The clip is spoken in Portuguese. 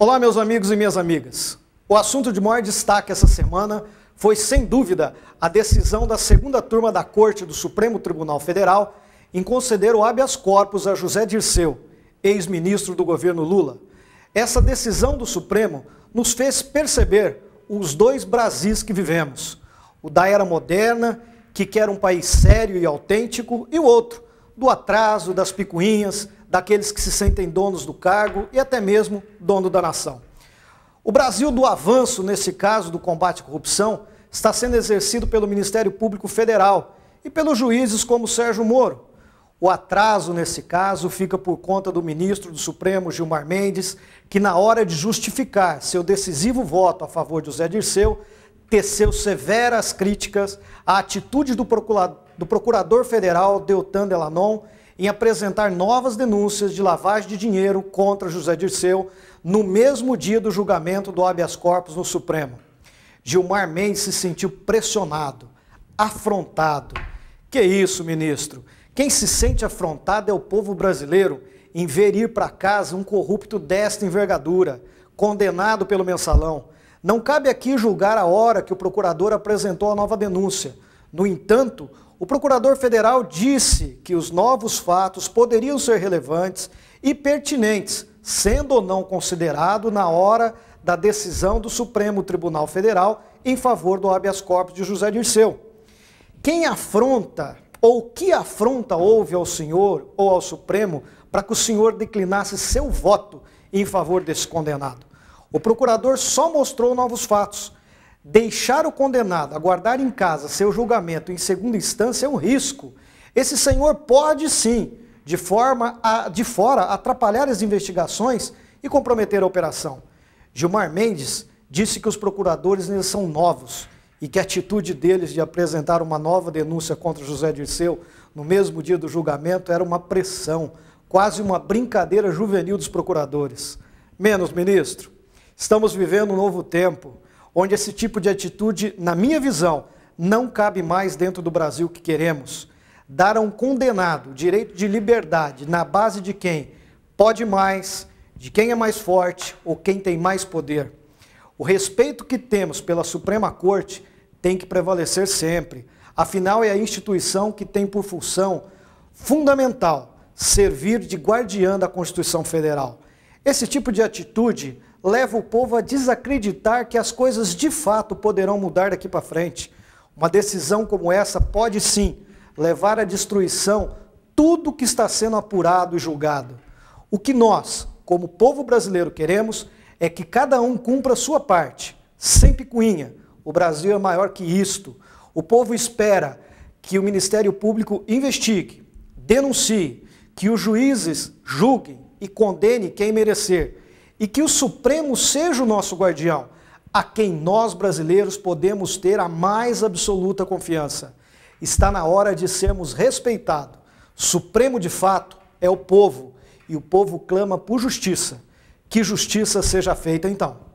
Olá, meus amigos e minhas amigas. O assunto de maior destaque essa semana foi, sem dúvida, a decisão da segunda turma da Corte do Supremo Tribunal Federal em conceder o habeas corpus a José Dirceu, ex-ministro do governo Lula. Essa decisão do Supremo nos fez perceber os dois Brasis que vivemos: o da era moderna, que quer um país sério e autêntico, e o outro, do atraso, das picuinhas, daqueles que se sentem donos do cargo e até mesmo dono da nação. O Brasil do avanço, nesse caso do combate à corrupção, está sendo exercido pelo Ministério Público Federal e pelos juízes como Sérgio Moro. O atraso, nesse caso, fica por conta do ministro do Supremo, Gilmar Mendes, que, na hora de justificar seu decisivo voto a favor de José Dirceu, teceu severas críticas à atitude do, procurador, do procurador federal Deltan Delanon em apresentar novas denúncias de lavagem de dinheiro contra José Dirceu no mesmo dia do julgamento do habeas corpus no Supremo. Gilmar Mendes se sentiu pressionado, afrontado. Que isso, ministro? Quem se sente afrontado é o povo brasileiro em ver ir para casa um corrupto desta envergadura, condenado pelo mensalão. Não cabe aqui julgar a hora que o procurador apresentou a nova denúncia. No entanto, o procurador federal disse que os novos fatos poderiam ser relevantes e pertinentes, sendo ou não considerado na hora da decisão do Supremo Tribunal Federal em favor do habeas corpus de José Dirceu. Quem afronta ou que afronta houve ao senhor ou ao Supremo para que o senhor declinasse seu voto em favor desse condenado? O procurador só mostrou novos fatos. Deixar o condenado aguardar em casa seu julgamento em segunda instância é um risco. Esse senhor pode sim, de forma a, de fora, atrapalhar as investigações e comprometer a operação. Gilmar Mendes disse que os procuradores ainda são novos e que a atitude deles de apresentar uma nova denúncia contra José Dirceu no mesmo dia do julgamento era uma pressão, quase uma brincadeira juvenil dos procuradores. Menos, ministro. Estamos vivendo um novo tempo onde esse tipo de atitude, na minha visão, não cabe mais dentro do Brasil que queremos. Dar a um condenado direito de liberdade na base de quem pode mais, de quem é mais forte ou quem tem mais poder. O respeito que temos pela Suprema Corte tem que prevalecer sempre. Afinal, é a instituição que tem por função fundamental servir de guardiã da Constituição Federal. Esse tipo de atitude leva o povo a desacreditar que as coisas de fato poderão mudar daqui para frente. Uma decisão como essa pode sim levar à destruição tudo que está sendo apurado e julgado. O que nós, como povo brasileiro, queremos é que cada um cumpra a sua parte, sem picuinha. O Brasil é maior que isto. O povo espera que o Ministério Público investigue, denuncie, que os juízes julguem e condenem quem merecer e que o Supremo seja o nosso guardião, a quem nós brasileiros podemos ter a mais absoluta confiança. Está na hora de sermos respeitados. Supremo de fato é o povo, e o povo clama por justiça. Que justiça seja feita então.